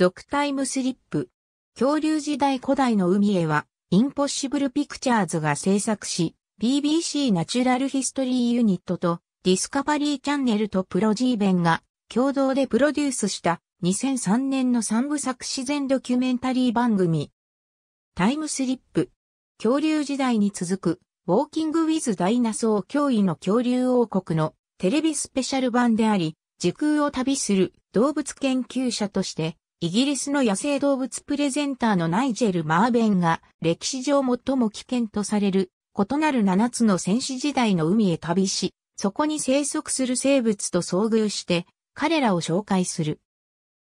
続タイムスリップ。恐竜時代古代の海へは、インポッシブルピクチャーズが制作し、BBC ナチュラルヒストリーユニットとディスカバリーチャンネルとプロジーベンが共同でプロデュースした2003年の三部作自然ドキュメンタリー番組。タイムスリップ。恐竜時代に続く、ウォーキングウィズダイナソー脅威の恐竜王国のテレビスペシャル版であり、時空を旅する動物研究者としてイギリスの野生動物プレゼンターのナイジェル・マーベンが歴史上最も危険とされる異なる7つの戦士時代の海へ旅し、そこに生息する生物と遭遇して彼らを紹介する。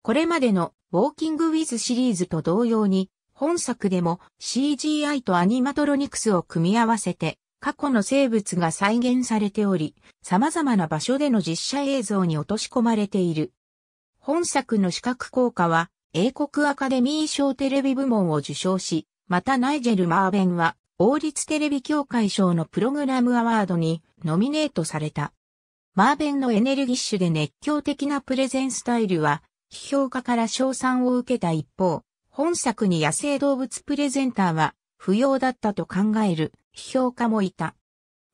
これまでのウォーキング・ウィズシリーズと同様に本作でも CGI とアニマトロニクスを組み合わせて過去の生物が再現されており、様々な場所での実写映像に落とし込まれている。本作の視覚効果は、英国アカデミー賞テレビ部門を受賞し、またナイジェル・マーベンは、王立テレビ協会賞のプログラムアワードにノミネートされた。マーベンのエネルギッシュで熱狂的なプレゼンスタイルは、批評家から賞賛を受けた一方、本作に野生動物プレゼンターは不要だったと考える批評家もいた。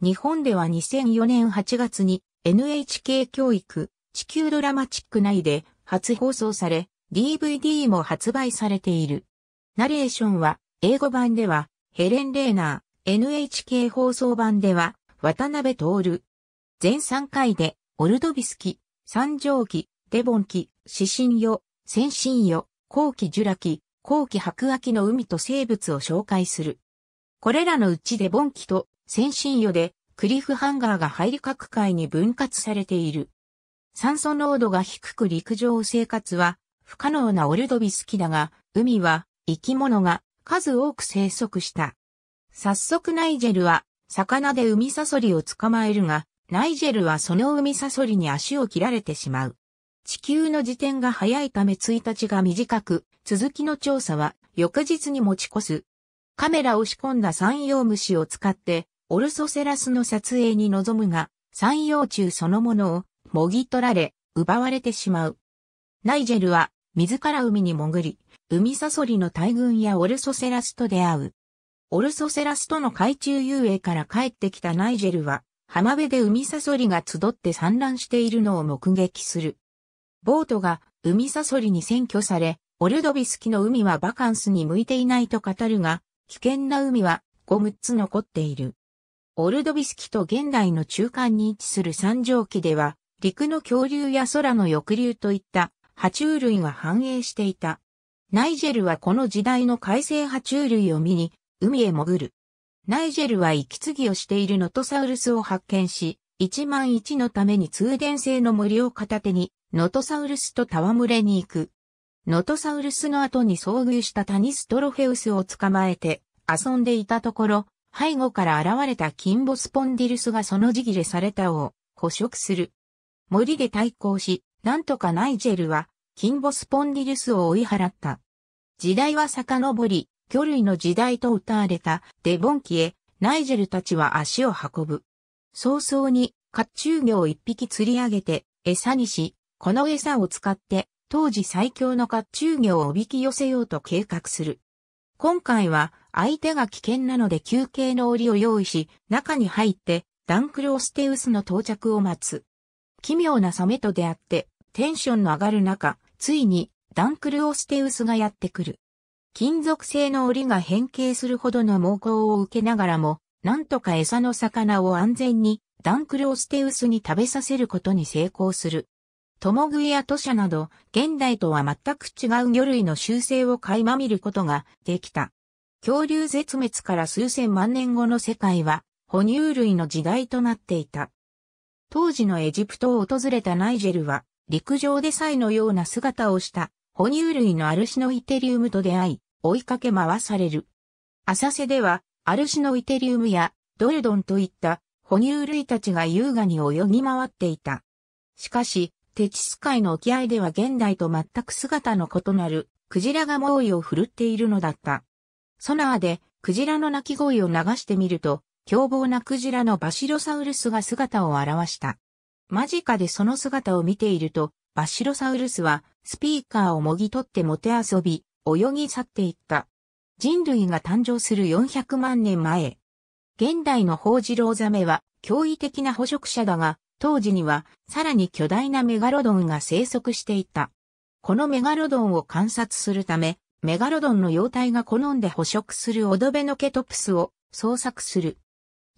日本では2004年8月に NHK 教育地球ドラマチック内で初放送され、DVD も発売されている。ナレーションは、英語版では、ヘレン・レーナー、NHK 放送版では、渡辺徹。全3回で、オルドビスキ、三条記、デボン記、指針よ、先進よ、後期ジュラ記、後期白亜紀の海と生物を紹介する。これらのうちデボンキと先進よで、クリフハンガーが入り各界に分割されている。酸素濃度が低く陸上生活は不可能なオルドビスキだが、海は生き物が数多く生息した。早速ナイジェルは魚で海サソリを捕まえるが、ナイジェルはその海サソリに足を切られてしまう。地球の時点が早いため1日が短く、続きの調査は翌日に持ち越す。カメラを仕込んだ山陽虫を使って、オルソセラスの撮影に臨むが、山陽虫そのものをもぎ取られ、奪われてしまう。ナイジェルは、自ら海に潜り、海サソリの大群やオルソセラスと出会う。オルソセラスとの海中遊泳から帰ってきたナイジェルは、浜辺で海サソリが集って産卵しているのを目撃する。ボートが海サソリに占拠され、オルドビスキの海はバカンスに向いていないと語るが、危険な海は5、6つ残っている。オルドビスキと現代の中間に位置する三条期では、陸の恐竜や空の翼竜といった爬虫類が繁栄していた。ナイジェルはこの時代の海生爬虫類を見に、海へ潜る。ナイジェルは息継ぎをしているノトサウルスを発見し、一万一のために通電性の森を片手に、ノトサウルスと戯れに行く。ノトサウルスの後に遭遇したタニストロフェウスを捕まえて遊んでいたところ、背後から現れたキンボスポンディルスがその地切れされたを捕食する。森で対抗し、なんとかナイジェルは、金ンボスポンディルスを追い払った。時代は遡り、魚類の時代と歌われたデボン期へ、ナイジェルたちは足を運ぶ。早々に、甲冑魚を一匹釣り上げて、餌にし、この餌を使って、当時最強の甲冑魚をおびき寄せようと計画する。今回は、相手が危険なので休憩の檻を用意し、中に入って、ダンクローステウスの到着を待つ。奇妙なサメと出会って、テンションの上がる中、ついに、ダンクルオステウスがやってくる。金属製の檻が変形するほどの猛攻を受けながらも、なんとか餌の魚を安全に、ダンクルオステウスに食べさせることに成功する。トモグイやトシャなど、現代とは全く違う魚類の習性を垣間見ることができた。恐竜絶滅から数千万年後の世界は、哺乳類の時代となっていた。当時のエジプトを訪れたナイジェルは、陸上でサイのような姿をした哺乳類のアルシノイテリウムと出会い、追いかけ回される。浅瀬では、アルシノイテリウムやドルドンといった哺乳類たちが優雅に泳ぎ回っていた。しかし、テチス海の沖合では現代と全く姿の異なるクジラが猛威を振るっているのだった。ソナーでクジラの鳴き声を流してみると、凶暴なクジラのバシロサウルスが姿を現した。間近でその姿を見ていると、バシロサウルスはスピーカーをもぎ取ってもて遊び、泳ぎ去っていった。人類が誕生する400万年前。現代のホウジロウザメは驚異的な捕食者だが、当時にはさらに巨大なメガロドンが生息していた。このメガロドンを観察するため、メガロドンの幼体が好んで捕食するオドベノケトプスを捜索する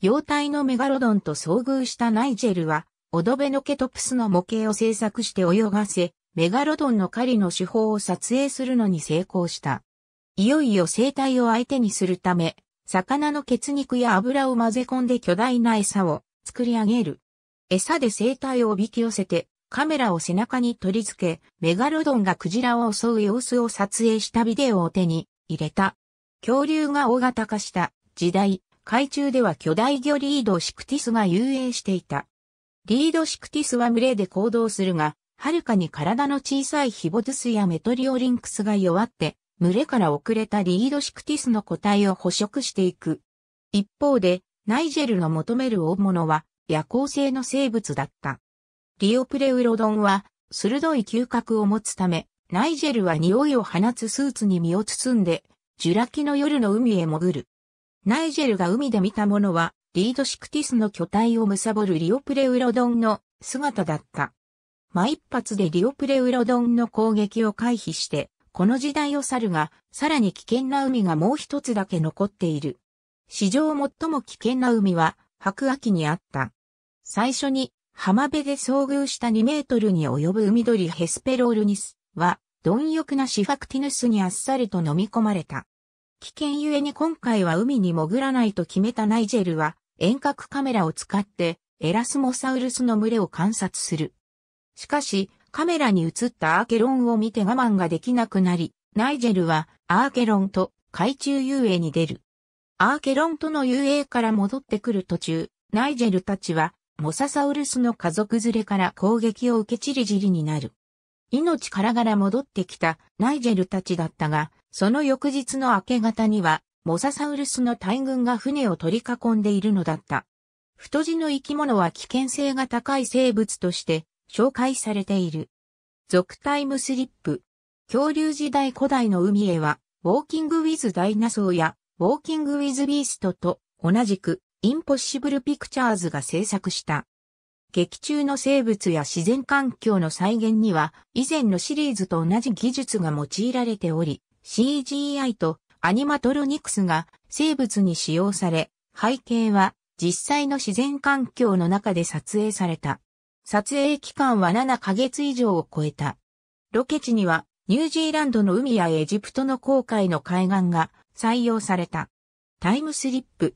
幼体のメガロドンと遭遇したナイジェルは、オドベノケトプスの模型を制作して泳がせ、メガロドンの狩りの手法を撮影するのに成功した。いよいよ生態を相手にするため、魚の血肉や油を混ぜ込んで巨大な餌を作り上げる。餌で生態をおびき寄せて、カメラを背中に取り付け、メガロドンがクジラを襲う様子を撮影したビデオを手に入れた。恐竜が大型化した時代、海中では巨大魚リードシクティスが遊泳していた。リードシクティスは群れで行動するが、はるかに体の小さいヒボズスやメトリオリンクスが弱って、群れから遅れたリードシクティスの個体を捕食していく。一方で、ナイジェルの求める大物は夜行性の生物だった。リオプレウロドンは鋭い嗅覚を持つため、ナイジェルは匂いを放つスーツに身を包んで、ジュラキの夜の海へ潜る。ナイジェルが海で見たものは、リードシクティスの巨体を貪るリオプレウロドンの姿だった。ま一発でリオプレウロドンの攻撃を回避して、この時代を去るが、さらに危険な海がもう一つだけ残っている。史上最も危険な海は、白亜紀にあった。最初に、浜辺で遭遇した2メートルに及ぶ海鳥ヘスペロールニスは、貪欲なシファクティヌスにあっさりと飲み込まれた。危険ゆえに今回は海に潜らないと決めたナイジェルは、遠隔カメラを使って、エラスモサウルスの群れを観察する。しかし、カメラに映ったアーケロンを見て我慢ができなくなり、ナイジェルはアーケロンと海中遊泳に出る。アーケロンとの遊泳から戻ってくる途中、ナイジェルたちはモササウルスの家族連れから攻撃を受けチリジリになる。命からがら戻ってきたナイジェルたちだったが、その翌日の明け方には、モササウルスの大群が船を取り囲んでいるのだった。太字の生き物は危険性が高い生物として紹介されている。続タイムスリップ。恐竜時代古代の海へは、ウォーキングウィズダイナソーや、ウォーキングウィズビーストと同じく、インポッシブルピクチャーズが制作した。劇中の生物や自然環境の再現には、以前のシリーズと同じ技術が用いられており、CGI とアニマトロニクスが生物に使用され、背景は実際の自然環境の中で撮影された。撮影期間は7ヶ月以上を超えた。ロケ地にはニュージーランドの海やエジプトの航海の海岸が採用された。タイムスリップ。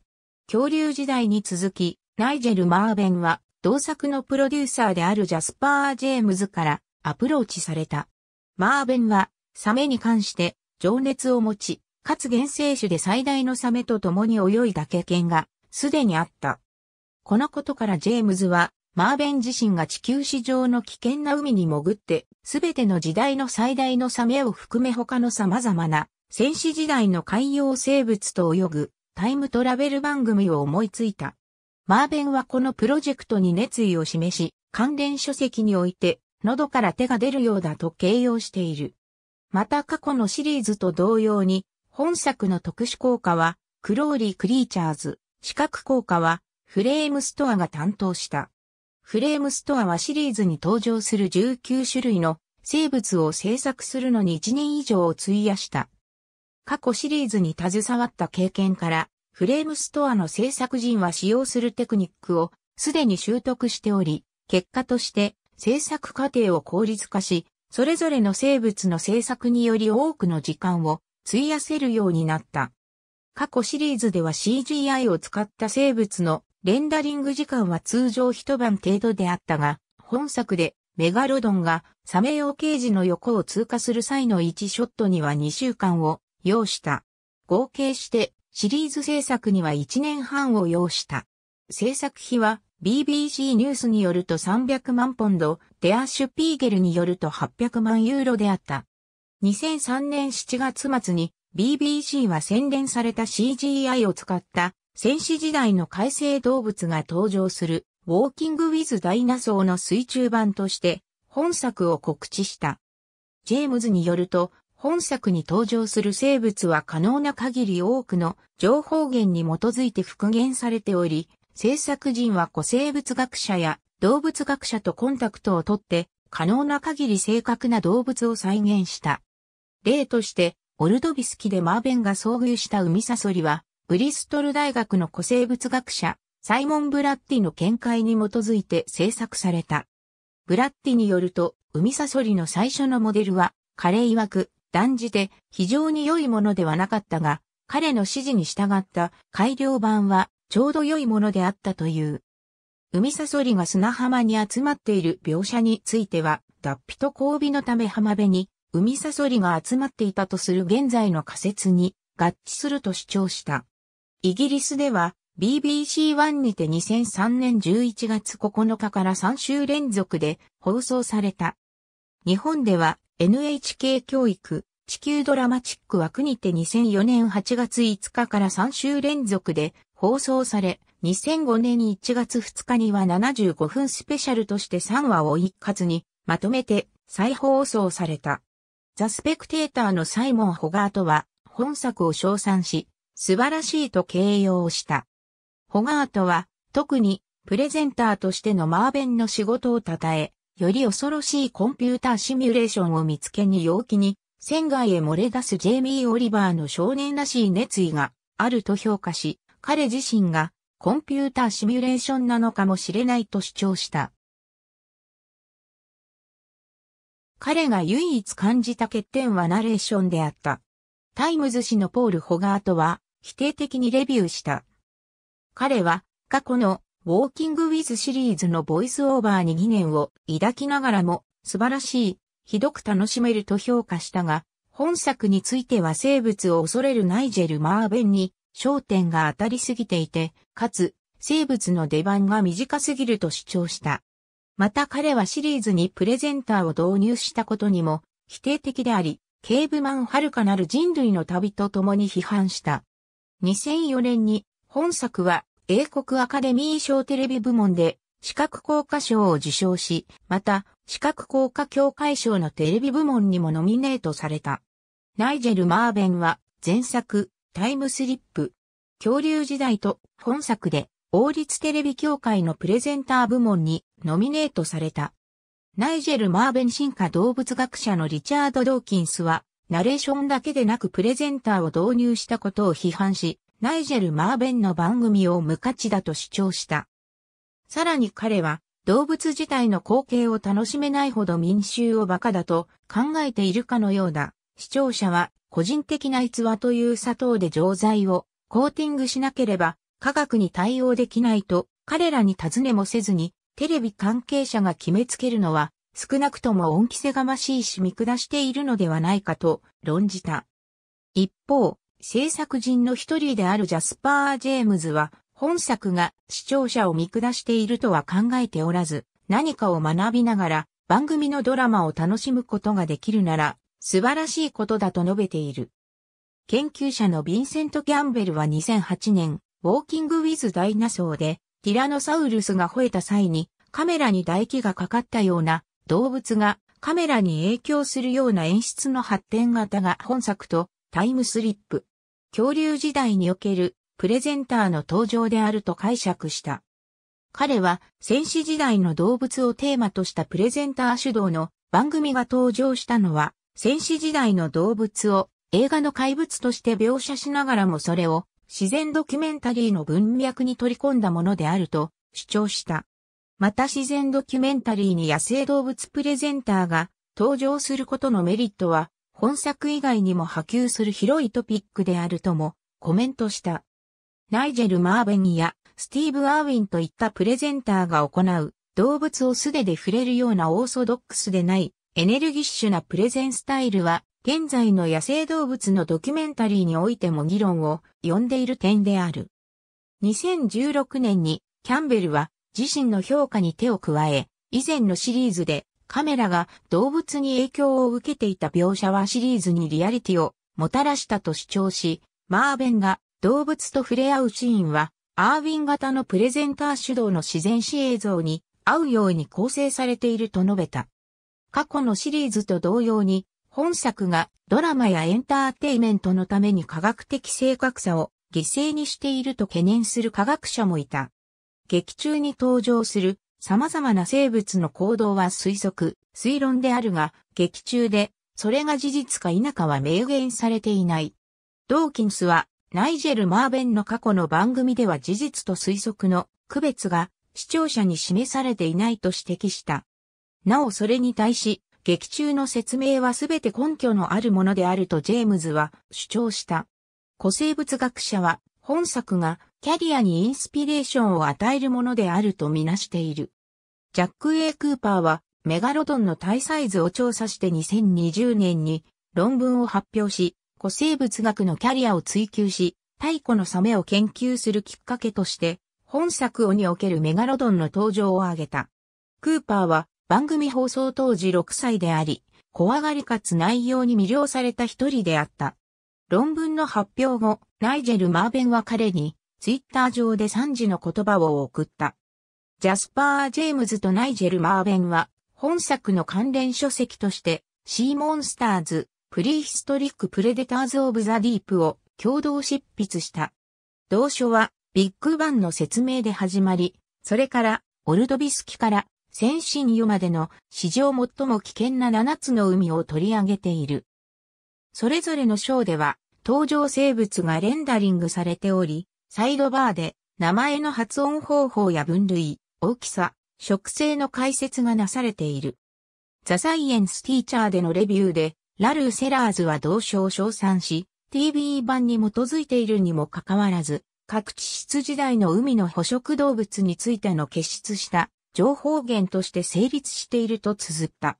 恐竜時代に続き、ナイジェル・マーベンは同作のプロデューサーであるジャスパー・ジェームズからアプローチされた。マーベンはサメに関して情熱を持ち、かつ原生種で最大のサメと共に泳いだ経験がすでにあった。このことからジェームズは、マーベン自身が地球史上の危険な海に潜って、すべての時代の最大のサメを含め他の様々な、戦士時代の海洋生物と泳ぐ、タイムトラベル番組を思いついた。マーベンはこのプロジェクトに熱意を示し、関連書籍において、喉から手が出るようだと形容している。また過去のシリーズと同様に、本作の特殊効果は、クローリー・クリーチャーズ、視覚効果は、フレームストアが担当した。フレームストアはシリーズに登場する19種類の生物を制作するのに1年以上を費やした。過去シリーズに携わった経験から、フレームストアの制作陣は使用するテクニックをすでに習得しており、結果として制作過程を効率化し、それぞれの生物の制作により多くの時間を費やせるようになった。過去シリーズでは CGI を使った生物のレンダリング時間は通常一晩程度であったが、本作でメガロドンがサメ用ケージの横を通過する際の1ショットには2週間を要した。合計してシリーズ制作には1年半を要した。制作費は BBC ニュースによると300万ポンド、デア・シュピーゲルによると800万ユーロであった。2003年7月末に BBC は洗練された CGI を使った戦士時代の海生動物が登場するウォーキング・ウィズ・ダイナソーの水中版として本作を告知した。ジェームズによると本作に登場する生物は可能な限り多くの情報源に基づいて復元されており、制作人は古生物学者や動物学者とコンタクトをとって、可能な限り正確な動物を再現した。例として、オルドビスキでマーベンが遭遇した海サソリは、ブリストル大学の古生物学者、サイモン・ブラッティの見解に基づいて制作された。ブラッティによると、海サソリの最初のモデルは、彼曰く、断じて非常に良いものではなかったが、彼の指示に従った改良版はちょうど良いものであったという。海サソリが砂浜に集まっている描写については、脱皮と交尾のため浜辺に、海サソリが集まっていたとする現在の仮説に合致すると主張した。イギリスでは、BBC1 にて2003年11月9日から3週連続で放送された。日本では NHK 教育地球ドラマチック枠にて2004年8月5日から3週連続で放送され、2005年1月2日には75分スペシャルとして3話を一括にまとめて再放送された。ザ・スペクテーターのサイモン・ホガートは本作を称賛し、素晴らしいと形容した。ホガートは特にプレゼンターとしてのマーベンの仕事を称え、より恐ろしいコンピューターシミュレーションを見つけに陽気に、船外へ漏れ出すジェイミー・オリバーの少年らしい熱意があると評価し、彼自身がコンピューターシミュレーションなのかもしれないと主張した。彼が唯一感じた欠点はナレーションであった。タイムズ氏のポール・ホガートは否定的にレビューした。彼は過去のウォーキング・ウィズシリーズのボイスオーバーに疑念を抱きながらも素晴らしい、ひどく楽しめると評価したが、本作については生物を恐れるナイジェル・マーベンに焦点が当たりすぎていて、かつ、生物の出番が短すぎると主張した。また彼はシリーズにプレゼンターを導入したことにも否定的であり、ケーブマン遥かなる人類の旅と共に批判した。2004年に本作は英国アカデミー賞テレビ部門で視覚効果賞を受賞し、また視覚効果協会賞のテレビ部門にもノミネートされた。ナイジェル・マーベンは前作タイムスリップ、恐竜時代と本作で王立テレビ協会のプレゼンター部門にノミネートされた。ナイジェル・マーベン進化動物学者のリチャード・ドーキンスは、ナレーションだけでなくプレゼンターを導入したことを批判し、ナイジェル・マーベンの番組を無価値だと主張した。さらに彼は、動物自体の光景を楽しめないほど民衆を馬鹿だと考えているかのようだ。視聴者は個人的な逸話という砂糖で錠剤をコーティングしなければ科学に対応できないと彼らに尋ねもせずにテレビ関係者が決めつけるのは少なくとも恩着せがましいし見下しているのではないかと論じた。一方、制作人の一人であるジャスパー・ジェームズは本作が視聴者を見下しているとは考えておらず何かを学びながら番組のドラマを楽しむことができるなら素晴らしいことだと述べている。研究者のヴィンセント・ギャンベルは2008年、ウォーキング・ウィズ・ダイナソーで、ティラノサウルスが吠えた際に、カメラに唾液がかかったような、動物がカメラに影響するような演出の発展型が本作とタイムスリップ。恐竜時代におけるプレゼンターの登場であると解釈した。彼は戦士時代の動物をテーマとしたプレゼンター主導の番組が登場したのは戦士時代の動物を映画の怪物として描写しながらもそれを自然ドキュメンタリーの文脈に取り込んだものであると主張した。また自然ドキュメンタリーに野生動物プレゼンターが登場することのメリットは本作以外にも波及する広いトピックであるともコメントした。ナイジェル・マーベニやスティーブ・アーウィンといったプレゼンターが行う動物を素手で触れるようなオーソドックスでないエネルギッシュなプレゼンスタイルは、現在の野生動物のドキュメンタリーにおいても議論を呼んでいる点である。2016年にキャンベルは自身の評価に手を加え、以前のシリーズでカメラが動物に影響を受けていた描写はシリーズにリアリティをもたらしたと主張し、マーベンが動物と触れ合うシーンは、アーウィン型のプレゼンター主導の自然史映像に合うように構成されていると述べた。過去のシリーズと同様に、本作がドラマやエンターテイメントのために科学的正確さを犠牲にしていると懸念する科学者もいた。劇中に登場する様々な生物の行動は推測、推論であるが、劇中でそれが事実か否かは明言されていない。ドーキンスはナイジェル・マーベンの過去の番組では事実と推測の区別が視聴者に示されていないと指摘した。なおそれに対し、劇中の説明はすべて根拠のあるものであるとジェームズは主張した。古生物学者は本作がキャリアにインスピレーションを与えるものであるとみなしている。ジャック・エ A・ クーパーはメガロドンの体サイズを調査して2020年に論文を発表し、古生物学のキャリアを追求し、太古のサメを研究するきっかけとして、本作をにおけるメガロドンの登場を挙げた。クーパーは番組放送当時6歳であり、怖がりかつ内容に魅了された一人であった。論文の発表後、ナイジェル・マーベンは彼に、ツイッター上で3時の言葉を送った。ジャスパー・ジェームズとナイジェル・マーベンは、本作の関連書籍として、シーモンスターズ、プリヒストリック・プレデターズ・オブ・ザ・ディープを共同執筆した。同書は、ビッグバンの説明で始まり、それから、オルドビスキから、先進湯までの史上最も危険な7つの海を取り上げている。それぞれの章では、登場生物がレンダリングされており、サイドバーで名前の発音方法や分類、大きさ、植生の解説がなされている。ザ・サイエンス・ティーチャーでのレビューで、ラルセラーズは同章を称賛し、TV 版に基づいているにもかかわらず、各地質時代の海の捕食動物についての結出した情報源として成立していると綴った。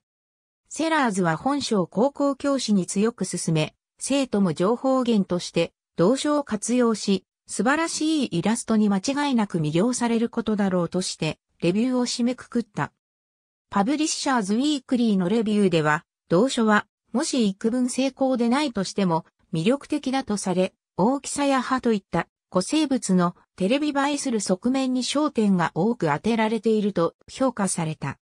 セラーズは本省高校教師に強く進め、生徒も情報源として同書を活用し、素晴らしいイラストに間違いなく魅了されることだろうとして、レビューを締めくくった。パブリッシャーズウィークリーのレビューでは、同書は、もし幾分成功でないとしても、魅力的だとされ、大きさや歯といった古生物のテレビ映えする側面に焦点が多く当てられていると評価された。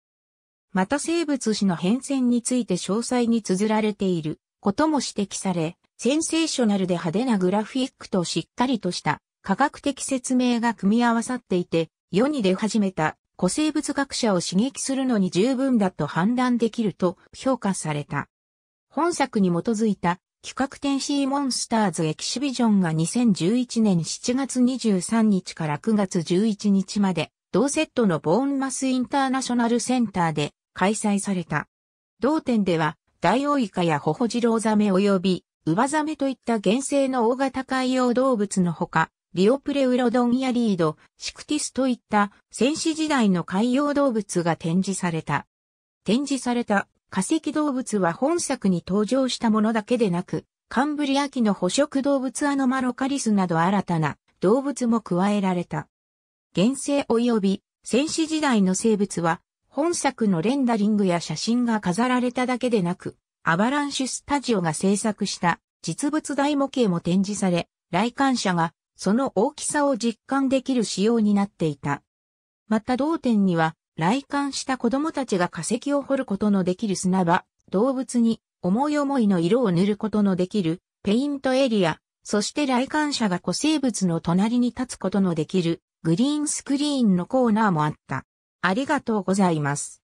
また生物史の変遷について詳細に綴られていることも指摘され、センセーショナルで派手なグラフィックとしっかりとした科学的説明が組み合わさっていて、世に出始めた古生物学者を刺激するのに十分だと判断できると評価された。本作に基づいた企画展シーモンスターズエキシビジョンが2011年7月23日から9月11日まで、同セットのボーンマスインターナショナルセンターで開催された。同店では、ダイオウイカやホホジロウザメ及び、ウバザメといった原生の大型海洋動物のほか、リオプレウロドンやリード、シクティスといった戦士時代の海洋動物が展示された。展示された化石動物は本作に登場したものだけでなく、カンブリア紀の捕食動物アノマロカリスなど新たな動物も加えられた。現世及び戦士時代の生物は、本作のレンダリングや写真が飾られただけでなく、アバランシュスタジオが制作した実物大模型も展示され、来館者がその大きさを実感できる仕様になっていた。また同店には来館した子供たちが化石を掘ることのできる砂場、動物に思い思いの色を塗ることのできるペイントエリア、そして来館者が古生物の隣に立つことのできるグリーンスクリーンのコーナーもあった。ありがとうございます。